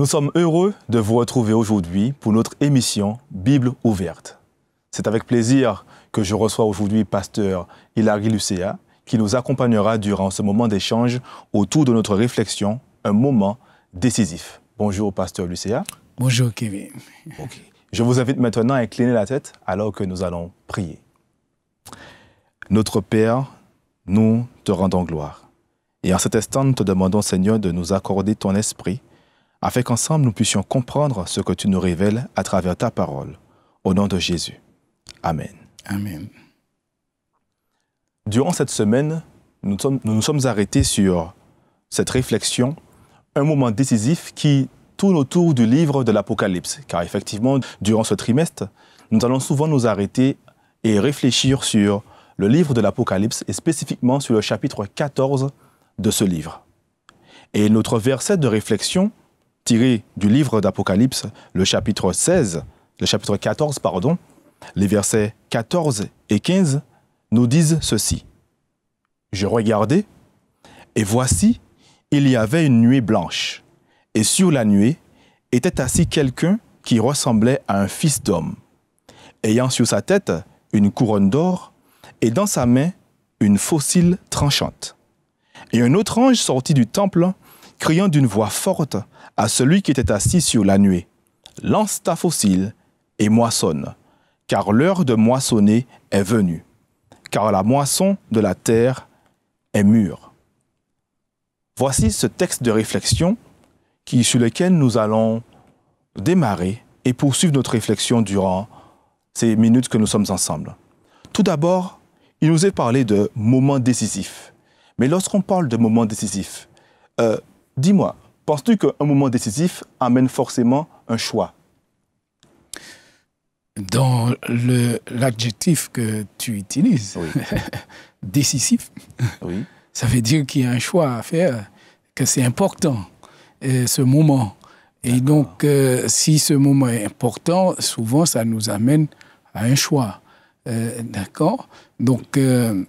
Nous sommes heureux de vous retrouver aujourd'hui pour notre émission Bible ouverte. C'est avec plaisir que je reçois aujourd'hui pasteur Hilary Lucea qui nous accompagnera durant ce moment d'échange autour de notre réflexion, un moment décisif. Bonjour pasteur Lucia. Bonjour Kevin. Je vous invite maintenant à incliner la tête alors que nous allons prier. Notre Père, nous te rendons gloire. Et en cet instant, nous te demandons Seigneur de nous accorder ton esprit afin qu'ensemble nous puissions comprendre ce que tu nous révèles à travers ta parole. Au nom de Jésus. Amen. Amen. Durant cette semaine, nous nous sommes arrêtés sur cette réflexion, un moment décisif qui tourne autour du livre de l'Apocalypse, car effectivement, durant ce trimestre, nous allons souvent nous arrêter et réfléchir sur le livre de l'Apocalypse et spécifiquement sur le chapitre 14 de ce livre. Et notre verset de réflexion tiré du livre d'Apocalypse, le chapitre 16, le chapitre 14, pardon, les versets 14 et 15 nous disent ceci. Je regardais, et voici, il y avait une nuée blanche, et sur la nuée était assis quelqu'un qui ressemblait à un fils d'homme, ayant sur sa tête une couronne d'or, et dans sa main une fossile tranchante. Et un autre ange sortit du temple, criant d'une voix forte, à celui qui était assis sur la nuée, Lance ta fossile et moissonne, car l'heure de moissonner est venue, car la moisson de la terre est mûre. Voici ce texte de réflexion qui, sur lequel nous allons démarrer et poursuivre notre réflexion durant ces minutes que nous sommes ensemble. Tout d'abord, il nous est parlé de moments décisifs. Mais lorsqu'on parle de moments décisifs, euh, dis-moi, Penses-tu qu'un moment décisif amène forcément un choix Dans l'adjectif que tu utilises, décisif, ça veut dire qu'il y a un choix à faire, que c'est important, euh, ce moment. Et donc, euh, si ce moment est important, souvent, ça nous amène à un choix. Euh, d'accord Donc, et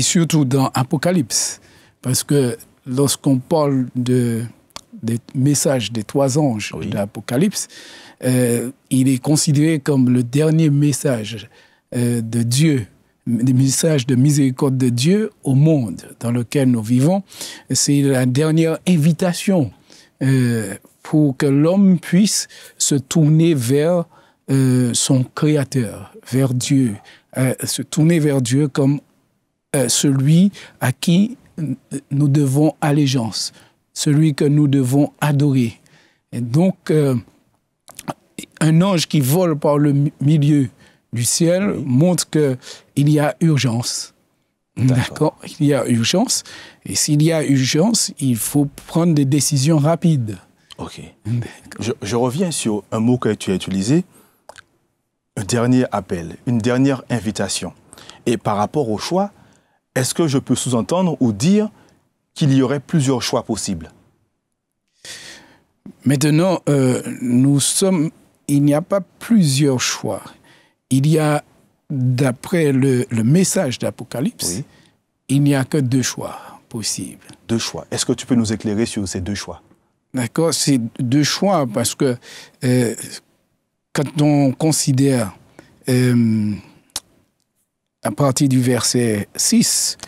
surtout dans Apocalypse, parce que lorsqu'on parle de, des messages des trois anges de l'Apocalypse, euh, il est considéré comme le dernier message euh, de Dieu, des messages de miséricorde de Dieu au monde dans lequel nous vivons. C'est la dernière invitation euh, pour que l'homme puisse se tourner vers son Créateur, vers Dieu, se tourner vers Dieu comme celui à qui nous devons allégeance, celui que nous devons adorer. Et donc, euh, un ange qui vole par le milieu du ciel montre montre qu'il y a urgence. D'accord Il y a urgence. Et s'il y a urgence, il faut prendre des décisions rapides. OK. je, reviens sur un mot que tu as utilisé, un dernier appel, une dernière invitation. Et par rapport au choix, est-ce que je peux sous-entendre ou dire qu'il y aurait plusieurs choix possibles Maintenant, euh, nous sommes, il n'y a pas plusieurs choix. Il y a, d'après le, message d'Apocalypse, il n'y a que deux choix possibles. Deux choix. Est-ce que tu peux nous éclairer sur ces deux choix D'accord, c'est deux choix parce que euh, quand on considère euh, à partir du verset 6,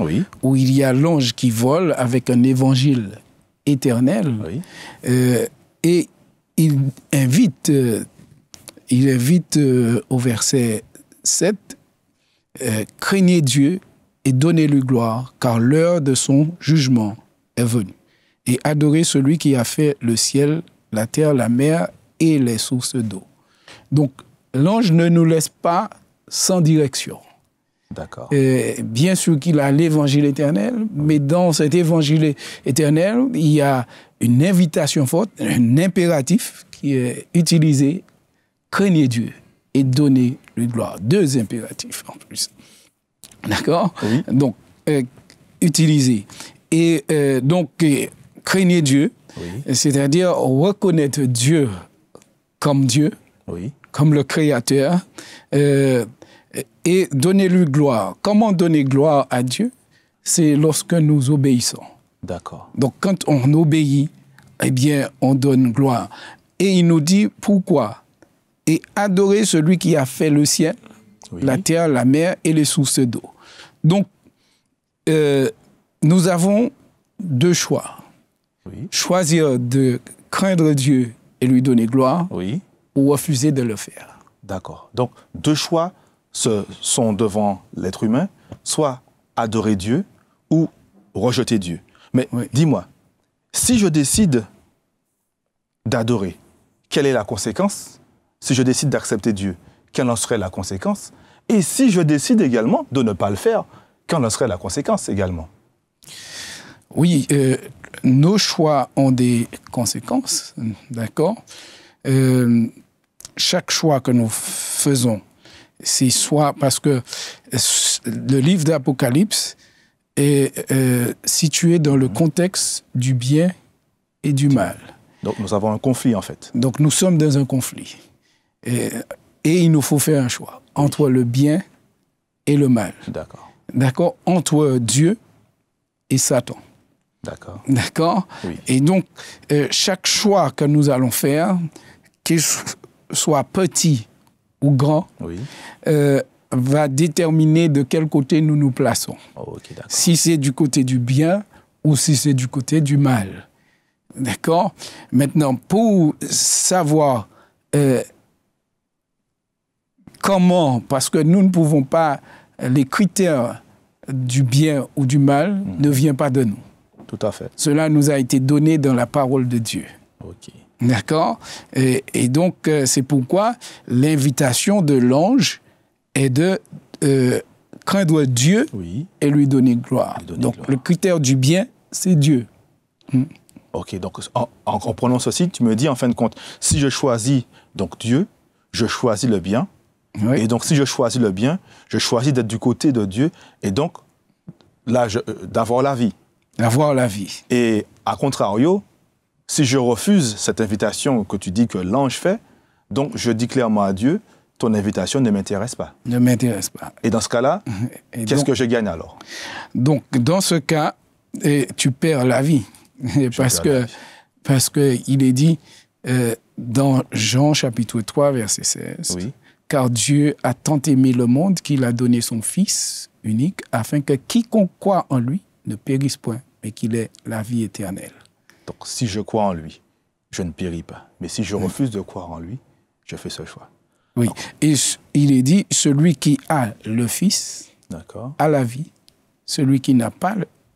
où il y a l'ange qui vole avec un évangile éternel, euh, et il invite, euh, il invite euh, au verset 7, craignez Dieu et donnez-lui gloire, car l'heure de son jugement est venue. Et adorez celui qui a fait le ciel, la terre, la mer et les sources d'eau. Donc l'ange ne nous laisse pas sans direction. Euh, bien sûr qu'il a l'évangile éternel, mais dans cet évangile éternel, il y a une invitation forte, un impératif qui est utilisé, craignez Dieu et donner lui gloire. Deux impératifs en plus. D'accord Donc, euh, utiliser. Et euh, donc, craignez Dieu, c'est-à-dire reconnaître Dieu comme Dieu, comme le Créateur, et donnez-lui gloire. Comment donner gloire à Dieu C'est lorsque nous obéissons. D'accord. Donc quand on obéit, eh bien, on donne gloire. Et il nous dit pourquoi Et adorer celui qui a fait le ciel, la terre, la mer et les sources d'eau. Donc, euh, nous avons deux choix. Choisir de craindre Dieu et lui donner gloire oui. ou refuser de le faire. D'accord. Donc, deux choix se sont devant l'être humain, soit adorer Dieu ou rejeter Dieu. Mais dis-moi, si je décide d'adorer, quelle est la conséquence Si je décide d'accepter Dieu, quelle en serait la conséquence Et si je décide également de ne pas le faire, quelle en serait la conséquence également Oui, euh, nos choix ont des conséquences, d'accord euh, Chaque choix que nous faisons c'est soit parce que le livre d'Apocalypse est euh, situé dans le contexte du bien et du mal. Donc nous avons un conflit en fait. Donc nous sommes dans un conflit. Et, il nous faut faire un choix entre le bien et le mal. D'accord. D'accord Entre Dieu et Satan. D'accord. D'accord Et donc, euh, chaque choix que nous allons faire, qu'il soit petit ou grand euh, va déterminer de quel côté nous nous plaçons. Oh, si c'est du côté du bien ou si c'est du côté du mal. D'accord Maintenant, pour savoir euh, comment, parce que nous ne pouvons pas, les critères du bien ou du mal mhm. ne viennent pas de nous. Tout à fait. Cela nous a été donné dans la parole de Dieu. Ok. D'accord et, donc, euh, c'est pourquoi l'invitation de l'ange est de euh, craindre Dieu oui. et lui donner gloire. donc, le critère du bien, c'est Dieu. Hmm. Ok, donc en, prenant comprenant ceci, tu me dis en fin de compte, si je choisis donc Dieu, je choisis le bien. Et donc si je choisis le bien, je choisis d'être du côté de Dieu et donc euh, d'avoir la vie. D'avoir la vie. Et à contrario, si je refuse cette invitation que tu dis que l'ange fait, donc je dis clairement à Dieu, ton invitation ne m'intéresse pas. Ne m'intéresse pas. Et dans ce cas-là, qu'est-ce que je gagne alors Donc, dans ce cas, tu perds la vie. parce, que, parce que il est dit euh, dans Jean chapitre 3, verset 16, car Dieu a tant aimé le monde qu'il a donné son Fils unique, afin que quiconque croit en lui ne périsse point, mais qu'il ait la vie éternelle si je crois en lui, je ne péris pas. Mais si je refuse de croire en lui, je fais ce choix. Oui. Et il est dit, celui qui a le Fils a la vie. Celui qui n'a pas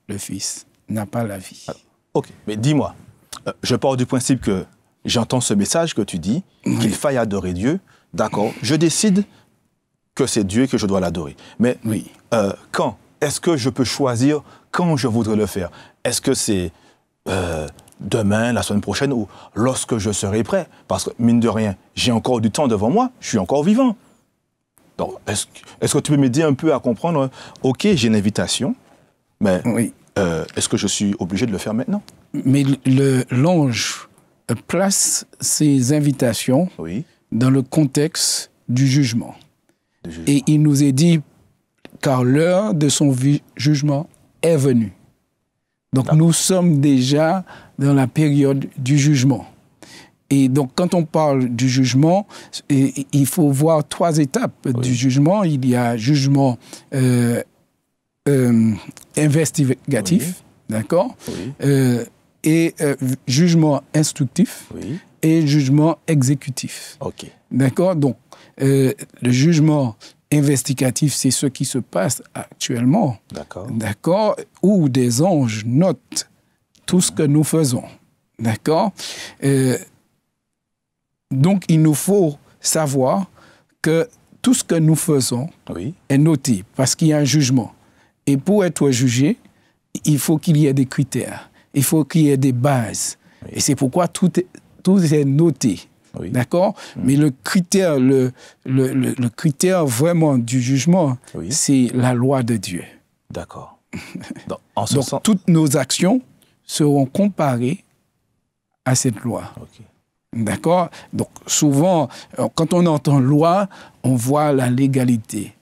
le Fils n'a pas la vie. Ah, ok, mais dis-moi, euh, je pars du principe que j'entends ce message que tu dis, qu'il faille adorer Dieu. D'accord, je décide que c'est Dieu que je dois l'adorer. Mais oui. Euh, quand Est-ce que je peux choisir quand je voudrais le faire Est-ce que c'est... Euh, demain, la semaine prochaine ou lorsque je serai prêt. Parce que, mine de rien, j'ai encore du temps devant moi, je suis encore vivant. Donc, est-ce que tu peux m'aider un peu à comprendre hein? Ok, j'ai une invitation, mais euh, est-ce que je suis obligé de le faire maintenant Mais l'ange place ses invitations dans le contexte du jugement. du jugement. Et il nous est dit, car l'heure de son jugement est venue. Donc nous sommes déjà dans la période du jugement. Et donc quand on parle du jugement, il faut voir trois étapes du jugement. Il y a jugement euh, euh, investigatif, d'accord euh, Et jugement instructif et jugement exécutif. D'accord Donc le jugement investigatif, c'est ce qui se passe actuellement. D'accord. D'accord Où des anges notent tout ce que nous faisons. D'accord euh, Donc, il nous faut savoir que tout ce que nous faisons est noté parce qu'il y a un jugement. Et pour être jugé, il faut qu'il y ait des critères, il faut qu'il y ait des bases. Et c'est pourquoi tout tout est noté. D'accord mm. Mais le critère, le, le, critère vraiment du jugement, c'est la loi de Dieu. D'accord. Donc, en sens... toutes nos actions seront comparées à cette loi. D'accord Donc souvent, euh, quand on entend loi, on voit la légalité.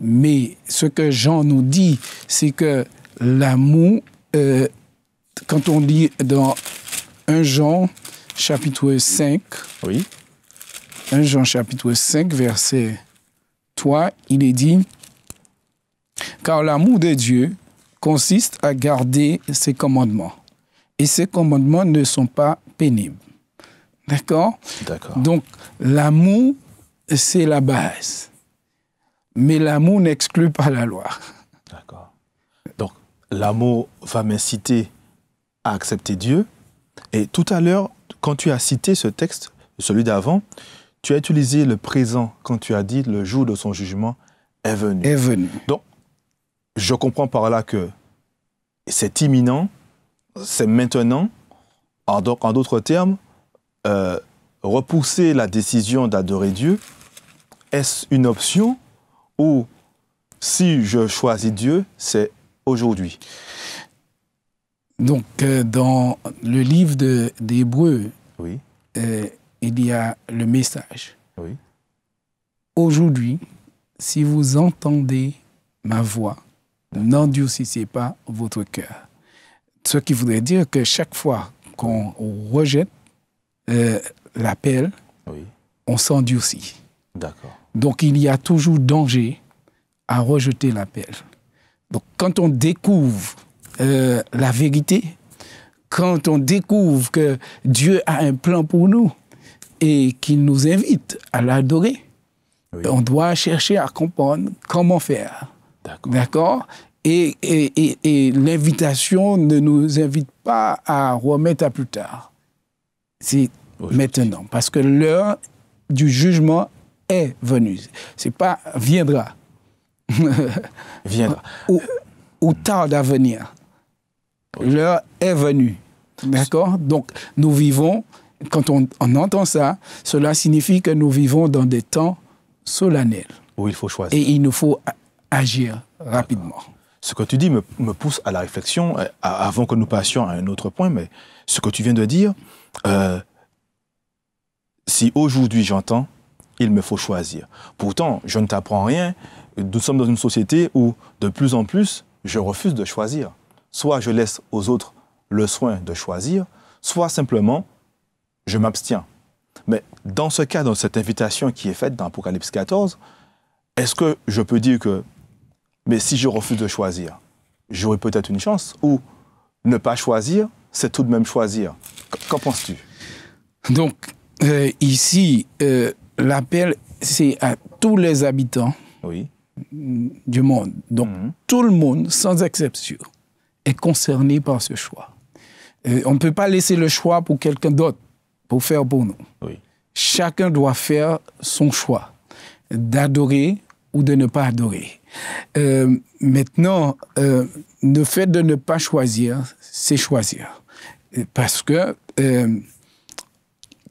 Mais ce que Jean nous dit, c'est que l'amour, euh, quand on lit dans un Jean chapitre 5. Oui. Jean chapitre 5, verset 3, il est dit, Car l'amour de Dieu consiste à garder ses commandements. Et ses commandements ne sont pas pénibles. D'accord D'accord. Donc, l'amour, c'est la base. Mais l'amour n'exclut pas la loi. D'accord. Donc, l'amour va m'inciter à accepter Dieu. Et tout à l'heure, quand tu as cité ce texte, celui d'avant, tu as utilisé le présent quand tu as dit le jour de son jugement est venu. Donc, je comprends par là que c'est imminent, c'est maintenant. En d'autres termes, euh, repousser la décision d'adorer Dieu, est-ce une option ou si je choisis Dieu, c'est aujourd'hui donc, euh, dans le livre d'Hébreu, oui. Euh, il y a le message. Aujourd'hui, si vous entendez ma voix, n'endurcissez pas votre cœur. Ce qui voudrait dire que chaque fois qu'on rejette euh, l'appel, on s'endurcit. D'accord. Donc il y a toujours danger à rejeter l'appel. Donc quand on découvre euh, la vérité, quand on découvre que Dieu a un plan pour nous et qu'il nous invite à l'adorer, on doit chercher à comprendre comment faire. D'accord et, l'invitation ne nous invite pas à remettre à plus tard. C'est maintenant. Parce que l'heure du jugement est venue. C'est pas viendra. viendra. ou, ou tarde à venir. L'heure est venue. D'accord Donc, nous vivons, quand on, entend ça, cela signifie que nous vivons dans des temps solennels. Où il faut choisir. Et il nous faut agir rapidement. Ce que tu dis me, pousse à la réflexion, euh, avant que nous passions à un autre point, mais ce que tu viens de dire, euh, si aujourd'hui j'entends, il me faut choisir. Pourtant, je ne t'apprends rien. Nous sommes dans une société où, de plus en plus, je refuse de choisir soit je laisse aux autres le soin de choisir, soit simplement je m'abstiens. Mais dans ce cas, dans cette invitation qui est faite dans Apocalypse 14, est-ce que je peux dire que, mais si je refuse de choisir, j'aurai peut-être une chance Ou ne pas choisir, c'est tout de même choisir Qu'en penses-tu Donc, euh, ici, euh, l'appel, c'est à tous les habitants oui. du monde. Donc, mhm. tout le monde, sans exception est concerné par ce choix. Euh, on ne peut pas laisser le choix pour quelqu'un d'autre pour faire pour nous. Chacun doit faire son choix d'adorer ou de ne pas adorer. Euh, maintenant, euh, le fait de ne pas choisir, c'est choisir. Parce que,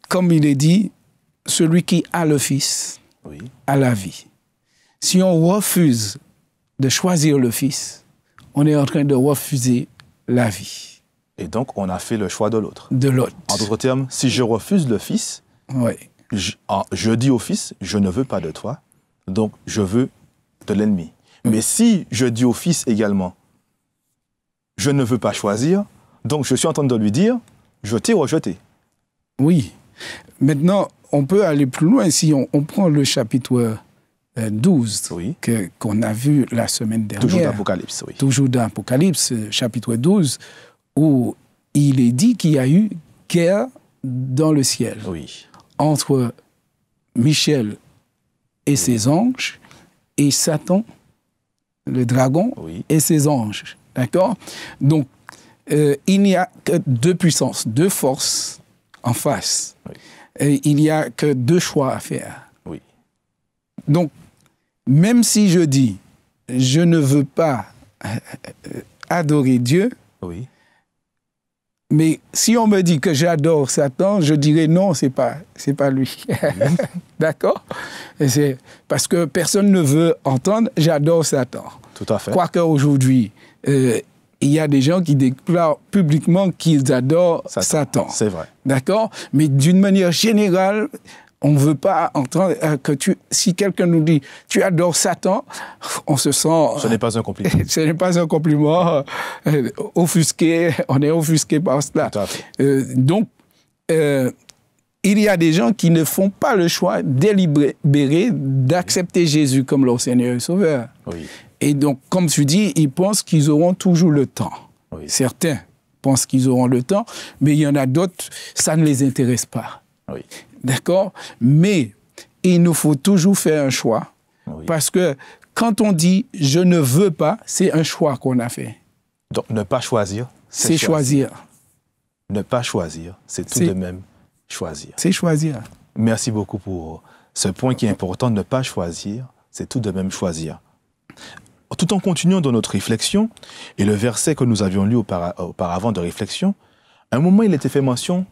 comme il est dit, celui qui a le Fils a la vie. Si on refuse de choisir le Fils, on est en train de refuser la vie. Et donc, on a fait le choix de l'autre. De l'autre. En d'autres termes, si je refuse le Fils, ah, je, dis au Fils, je ne veux pas de toi, donc je veux de l'ennemi. Mm. Mais si je dis au Fils également, je ne veux pas choisir, donc je suis en train de lui dire, je t'ai rejeté. Oui. Maintenant, on peut aller plus loin si on, on prend le chapitre 12 que, qu'on a vu la semaine dernière. Toujours d'Apocalypse. oui. Toujours d'Apocalypse, chapitre 12, où il est dit qu'il y a eu guerre dans le ciel oui. entre Michel et ses anges et Satan, le dragon, et ses anges. D'accord Donc, euh, il n'y a que deux puissances, deux forces en face. Et il n'y a que deux choix à faire. Oui. Donc, même si je dis, je ne veux pas euh, adorer Dieu, oui. mais si on me dit que j'adore Satan, je dirais non, c'est pas, pas lui. Mhm. D'accord Parce que personne ne veut entendre j'adore Satan. Tout à fait. Quoique aujourd'hui, euh, il y a des gens qui déclarent publiquement qu'ils adorent Satan. C'est vrai. D'accord Mais d'une manière générale, on ne veut pas entendre euh, que tu, si quelqu'un nous dit tu adores Satan, on se sent. Ce n'est pas un compliment. ce n'est pas un compliment euh, offusqué, on est offusqué par cela. Euh, donc, il y a des gens qui ne font pas le choix délibéré d'accepter Jésus comme leur Seigneur et Sauveur. Et donc, comme tu dis, ils pensent qu'ils auront toujours le temps. Certains pensent qu'ils auront le temps, mais il y en a d'autres, ça ne les intéresse pas. Oui. D'accord Mais il nous faut toujours faire un choix. Parce que quand on dit je ne veux pas, c'est un choix qu'on a fait. Donc ne pas choisir, c'est choisir. choisir. Ne pas choisir, c'est tout de même choisir. C'est choisir. Merci beaucoup pour ce point qui est important. Ne pas choisir, c'est tout de même choisir. Tout en continuant dans notre réflexion, et le verset que nous avions lu auparavant de réflexion, à un moment il était fait mention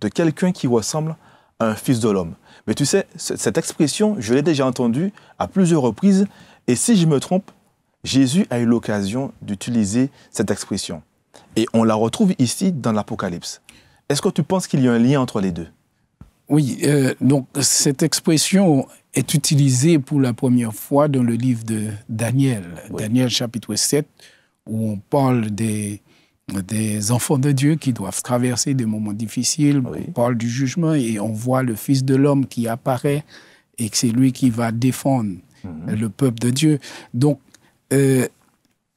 de quelqu'un qui ressemble un fils de l'homme. Mais tu sais, cette expression, je l'ai déjà entendue à plusieurs reprises, et si je me trompe, Jésus a eu l'occasion d'utiliser cette expression. Et on la retrouve ici dans l'Apocalypse. Est-ce que tu penses qu'il y a un lien entre les deux Oui, euh, donc cette expression est utilisée pour la première fois dans le livre de Daniel, Daniel chapitre 7, où on parle des, des enfants de Dieu qui doivent traverser des moments difficiles. On parle du jugement et on voit le Fils de l'homme qui apparaît et que c'est lui qui va défendre mhm. le peuple de Dieu. Donc, euh,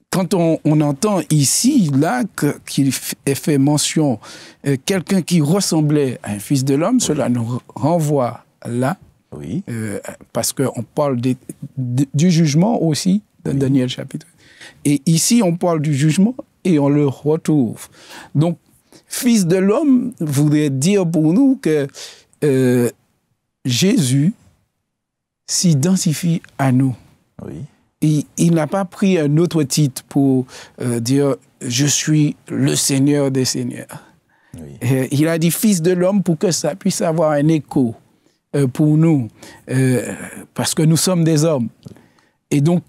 quand on, entend ici, là, qu'il est fait mention euh, quelqu'un qui ressemblait à un Fils de l'homme, cela nous renvoie là. Oui. Euh, parce qu'on parle du jugement aussi dans Daniel chapitre. Et ici, on parle du jugement et on le retrouve. Donc, fils de l'homme voudrait dire pour nous que euh, Jésus s'identifie à nous. Oui. Il, n'a pas pris un autre titre pour euh, dire je suis le Seigneur des Seigneurs. Euh, il a dit fils de l'homme pour que ça puisse avoir un écho pour nous, parce que nous sommes des hommes. Et donc,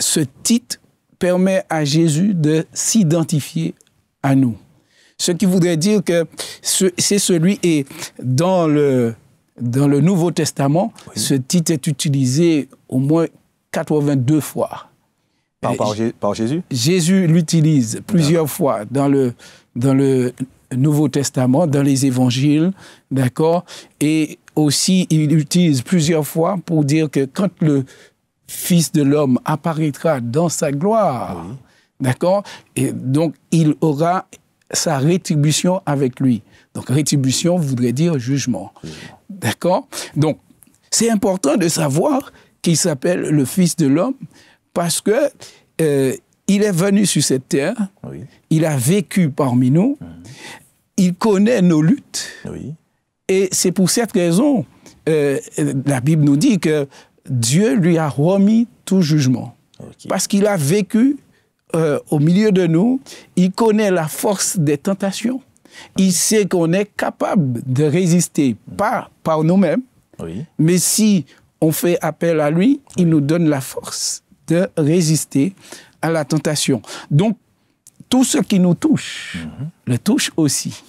ce titre permet à Jésus de s'identifier à nous. Ce qui voudrait dire que c'est celui, et dans le, dans le Nouveau Testament, ce titre est utilisé au moins 82 fois. Par, Jésus Jésus l'utilise plusieurs fois dans le, dans le Nouveau Testament, dans les évangiles, d'accord Et aussi, il l'utilise plusieurs fois pour dire que quand le Fils de l'homme apparaîtra dans sa gloire. D'accord Et donc, il aura sa rétribution avec lui. Donc, rétribution voudrait dire jugement. D'accord Donc, c'est important de savoir qu'il s'appelle le Fils de l'homme parce que euh, il est venu sur cette terre, il a vécu parmi nous, hum. il connaît nos luttes. Et c'est pour cette raison, euh, la Bible nous dit que Dieu lui a remis tout jugement. Parce qu'il a vécu euh, au milieu de nous, il connaît la force des tentations. Il sait qu'on est capable de résister, pas par nous-mêmes, mais si on fait appel à lui, il nous donne la force de résister à la tentation. Donc, tout ce qui nous touche, mhm. le touche aussi.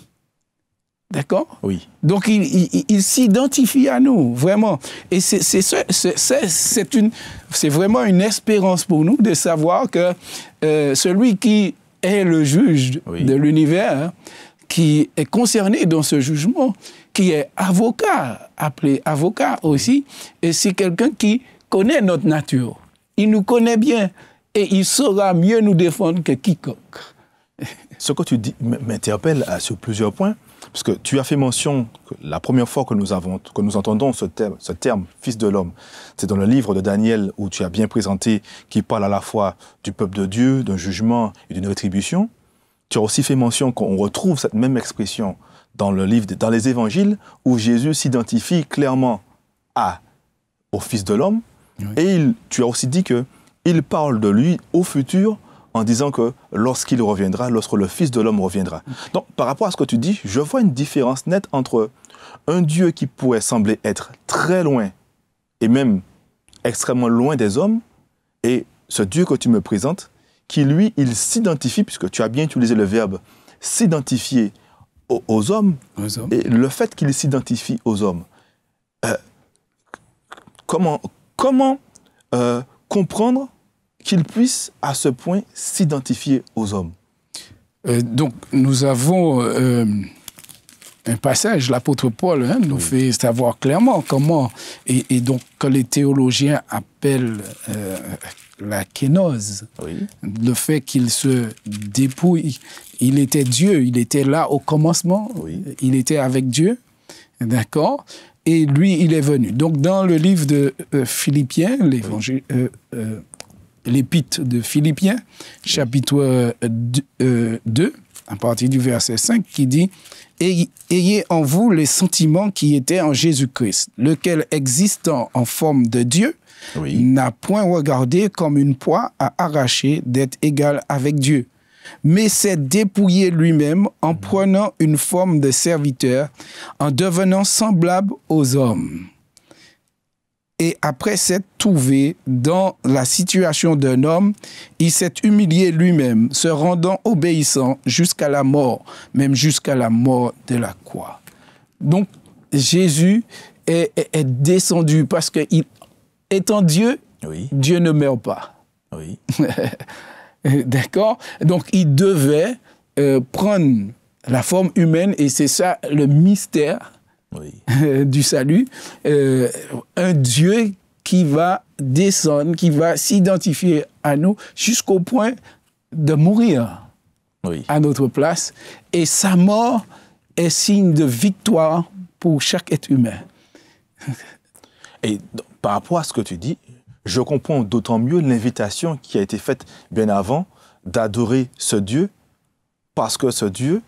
D'accord Oui. Donc, il, s'identifie à nous, vraiment. Et c'est une, vraiment une espérance pour nous de savoir que euh, celui qui est le juge de l'univers, qui est concerné dans ce jugement, qui est avocat, appelé avocat aussi, et c'est quelqu'un qui connaît notre nature. Il nous connaît bien et il saura mieux nous défendre que quiconque. Ce que tu dis m'interpelle sur plusieurs points. Parce que tu as fait mention la première fois que nous, avons, que nous entendons ce terme, ce terme Fils de l'homme, c'est dans le livre de Daniel où tu as bien présenté qui parle à la fois du peuple de Dieu, d'un jugement et d'une rétribution. Tu as aussi fait mention qu'on retrouve cette même expression dans le livre, dans les évangiles, où Jésus s'identifie clairement à, au Fils de l'homme. Et il, tu as aussi dit que il parle de lui au futur en disant que lorsqu'il reviendra, lorsque le Fils de l'homme reviendra. Donc, par rapport à ce que tu dis, je vois une différence nette entre un Dieu qui pourrait sembler être très loin, et même extrêmement loin des hommes, et ce Dieu que tu me présentes, qui lui, il s'identifie, puisque tu as bien utilisé le verbe s'identifier aux, hommes, et le fait qu'il s'identifie aux hommes. Euh, comment comment euh, comprendre qu'il puisse à ce point s'identifier aux hommes. Euh, donc, nous avons euh, un passage, l'apôtre Paul hein, nous fait savoir clairement comment, et, donc que les théologiens appellent euh, la kénose, le fait qu'il se dépouille. Il était Dieu, il était là au commencement, il était avec Dieu, d'accord Et lui, il est venu. Donc, dans le livre de Philippiens, l'évangile l'épître de Philippiens, chapitre 2, euh, euh, à partir du verset 5, qui dit Ayez en vous les sentiments qui étaient en Jésus-Christ, lequel existant en forme de Dieu, n'a point regardé comme une poix à arracher d'être égal avec Dieu, mais s'est dépouillé lui-même en prenant une forme de serviteur, en devenant semblable aux hommes et après s'être trouvé dans la situation d'un homme, il s'est humilié lui-même, se rendant obéissant jusqu'à la mort, même jusqu'à la mort de la croix. Donc Jésus est, descendu parce que il, Dieu, Dieu ne meurt pas. Oui. D'accord Donc il devait euh, prendre la forme humaine et c'est ça le mystère oui. du salut, euh, un Dieu qui va descendre, qui va s'identifier à nous jusqu'au point de mourir à notre place. Et sa mort est signe de victoire pour chaque être humain. Et par rapport à ce que tu dis, je comprends d'autant mieux l'invitation qui a été faite bien avant d'adorer ce Dieu, parce que ce Dieu,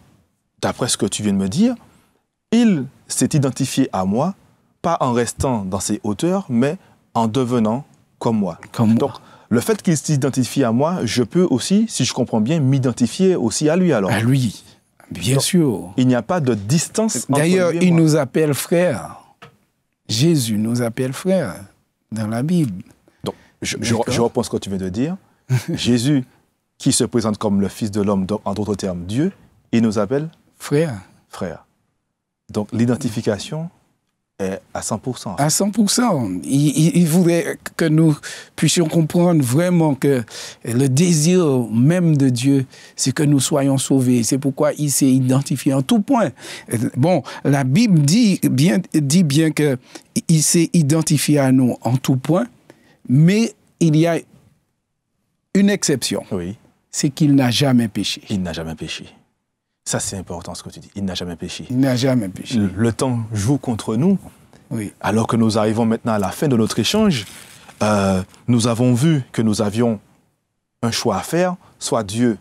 d'après ce que tu viens de me dire, il s'est identifié à moi, pas en restant dans ses hauteurs, mais en devenant comme moi. Comme Donc, le fait qu'il s'identifie à moi, je peux aussi, si je comprends bien, m'identifier aussi à lui alors. À lui, bien sûr. Il n'y a pas de distance. D'ailleurs, il nous appelle frère. Jésus nous appelle frère dans la Bible. Donc, je, je, reprends ce que tu viens de dire. Jésus, qui se présente comme le Fils de l'homme, en d'autres termes Dieu, il nous appelle frère. Frère. Donc l'identification est à 100%. À 100%. Il, voulait que nous puissions comprendre vraiment que le désir même de Dieu, c'est que nous soyons sauvés. C'est pourquoi il s'est identifié en tout point. Bon, la Bible dit bien, dit bien que s'est identifié à nous en tout point, mais il y a une exception. Oui. C'est qu'il n'a jamais péché. Il n'a jamais péché. Ça, c'est important ce que tu dis. Il n'a jamais péché. Il n'a jamais péché. Le, temps joue contre nous. Oui. Alors que nous arrivons maintenant à la fin de notre échange, euh, nous avons vu que nous avions un choix à faire, soit Dieu,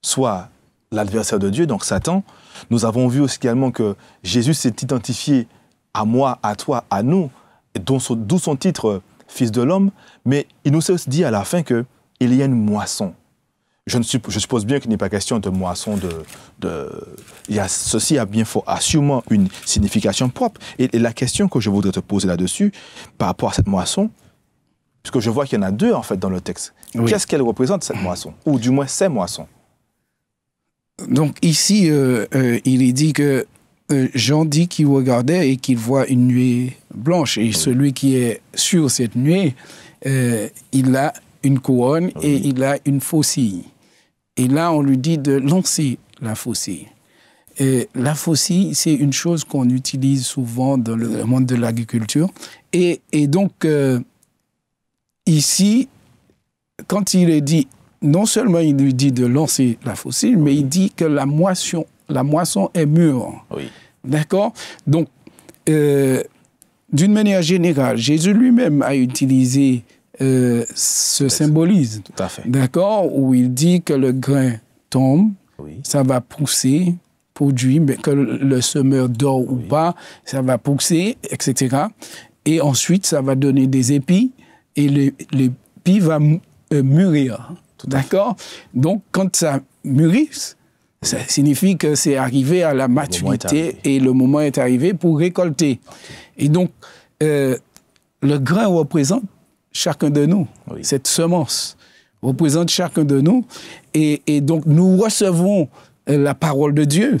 soit l'adversaire de Dieu, donc Satan. Nous avons vu aussi également que Jésus s'est identifié à moi, à toi, à nous, d'où son, son, titre Fils de l'homme, mais il nous a aussi dit à la fin qu'il y a une moisson je, suppose, je suppose bien qu'il n'est pas question de moisson de... il y a, ceci a bien faut assurément une signification propre. Et, la question que je voudrais te poser là-dessus, par rapport à cette moisson, puisque je vois qu'il y en a deux en fait dans le texte, qu'est-ce qu'elle représente cette moisson Ou du moins ces moissons Donc ici, euh, euh, il est dit que euh, Jean dit qu'il regardait et qu'il voit une nuée blanche. Et celui qui est sur cette nuée, il a une couronne ah et il a une faucille. Et là, on lui dit de lancer la faucille. Et la faucille, c'est une chose qu'on utilise souvent dans le monde de l'agriculture. Et, donc, euh, ici, quand il est dit, non seulement il lui dit de lancer la faucille, mais il dit que la moisson, la moisson est mûre. D'accord Donc, euh, d'une manière générale, Jésus lui-même a utilisé euh, se symbolise. Tout à fait. D'accord Où il dit que le grain tombe, ça va pousser, produit, mais que le semeur dort ou pas, ça va pousser, etc. Et ensuite, ça va donner des épis et l'épi va euh, mûrir. D'accord Donc, quand ça mûrit, ça signifie que c'est arrivé à la maturité et le moment est arrivé pour récolter. Et donc, euh, le grain représente chacun de nous. Cette semence représente chacun de nous. Et, donc, nous recevons euh, la parole de Dieu.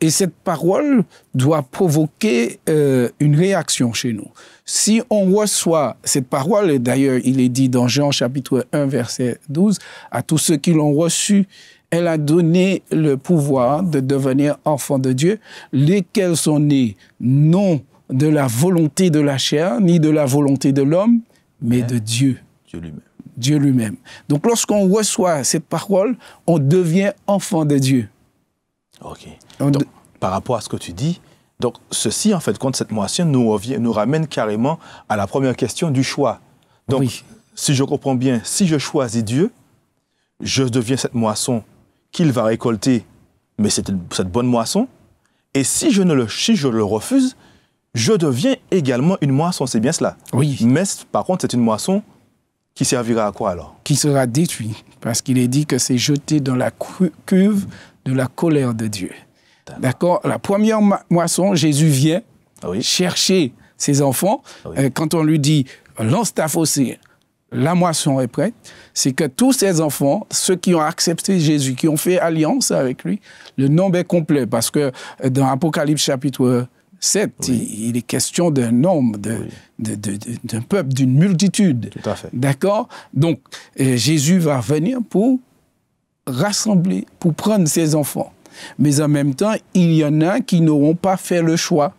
Et cette parole doit provoquer euh, une réaction chez nous. Si on reçoit cette parole, et d'ailleurs il est dit dans Jean chapitre 1 verset 12, à tous ceux qui l'ont reçu, elle a donné le pouvoir de devenir enfant de Dieu, lesquels sont nés non de la volonté de la chair, ni de la volonté de l'homme, mais de Dieu. Dieu lui-même. Dieu lui-même. Donc lorsqu'on reçoit cette parole, on devient enfant de Dieu. Ok. Par rapport à ce que tu dis, donc ceci, en fait, compte cette moisson nous, ramène carrément à la première question du choix. Donc, si je comprends bien, si je choisis Dieu, je deviens cette moisson qu'il va récolter, mais c'est cette bonne moisson. Et si je ne le, si je le refuse, je deviens également une moisson, c'est bien cela. Oui. Mais par contre, c'est une moisson qui servira à quoi alors Qui sera détruite, parce qu'il est dit que c'est jeté dans la cuve de la colère de Dieu. D'accord La première moisson, Jésus vient ah chercher ses enfants. Ah euh, quand on lui dit, lance ta fossée, la moisson est prête, c'est que tous ses enfants, ceux qui ont accepté Jésus, qui ont fait alliance avec lui, le nombre est complet, parce que euh, dans Apocalypse chapitre c'est il, est question d'un nombre, d'un de, peuple, d'une multitude. Tout à fait. D'accord Donc, euh, Jésus va venir pour rassembler, pour prendre ses enfants. Mais en même temps, il y en a qui n'auront pas fait le choix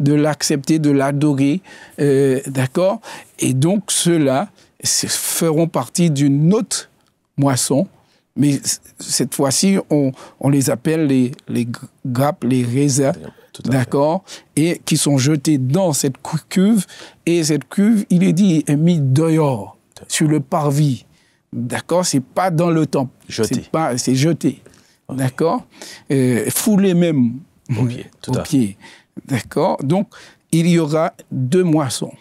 de l'accepter, de l'adorer. Euh, d'accord Et donc, ceux-là feront partie d'une autre moisson mais cette fois-ci, on, les appelle les, grappes, les raisins, d'accord Et qui sont jetés dans cette cuve. Et cette cuve, il est dit, est mise dehors, sur le parvis. D'accord C'est pas dans le temple. Jeté. C'est jeté. D'accord euh, Foulé même. Au pied. D'accord Donc, il y aura deux moissons.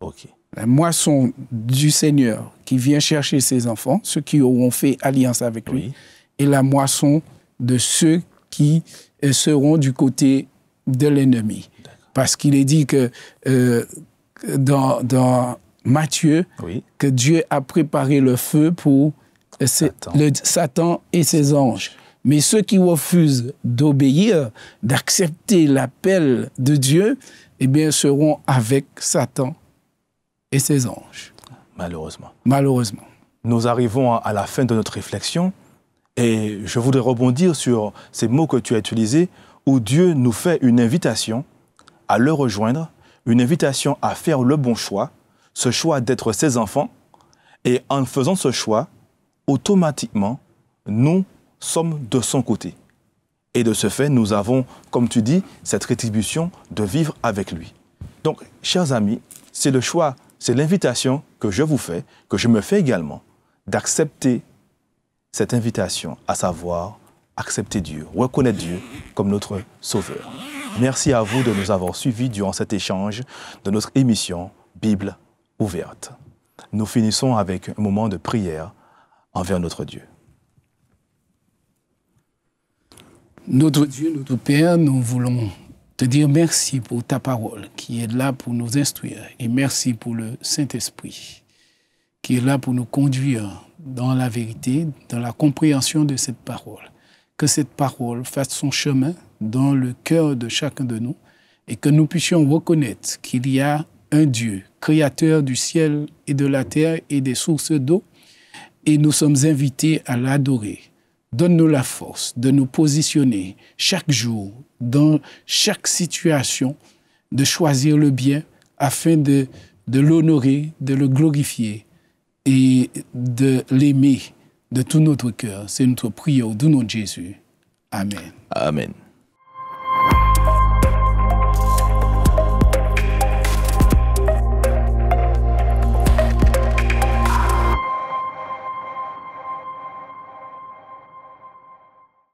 OK la moisson du Seigneur qui vient chercher ses enfants, ceux qui auront fait alliance avec lui, et la moisson de ceux qui euh, seront du côté de l'ennemi. Parce qu'il est dit que euh, dans, Matthieu, que Dieu a préparé le feu pour euh, Satan. Satan et ses anges. Mais ceux qui refusent d'obéir, d'accepter l'appel de Dieu, eh bien, seront avec Satan et ses anges. Malheureusement. Malheureusement. Nous arrivons à la fin de notre réflexion et je voudrais rebondir sur ces mots que tu as utilisés où Dieu nous fait une invitation à le rejoindre, une invitation à faire le bon choix, ce choix d'être ses enfants. Et en faisant ce choix, automatiquement, nous sommes de son côté. Et de ce fait, nous avons, comme tu dis, cette rétribution de vivre avec lui. Donc, chers amis, c'est le choix c'est l'invitation que je vous fais, que je me fais également, d'accepter cette invitation, à savoir accepter Dieu, reconnaître Dieu comme notre Sauveur. Merci à vous de nous avoir suivis durant cet échange de notre émission Bible ouverte. Nous finissons avec un moment de prière envers notre Dieu. Notre Dieu, notre Père, nous voulons te dire merci pour ta parole qui est là pour nous instruire et merci pour le Saint-Esprit qui est là pour nous conduire dans la vérité, dans la compréhension de cette parole. Que cette parole fasse son chemin dans le cœur de chacun de nous et que nous puissions reconnaître qu'il y a un Dieu, créateur du ciel et de la terre et des sources d'eau, et nous sommes invités à l'adorer Donne-nous la force de nous positionner chaque jour, dans chaque situation, de choisir le bien afin de, l'honorer, de le glorifier et de l'aimer de tout notre cœur. C'est notre prière au nom de Jésus. Amen. Amen.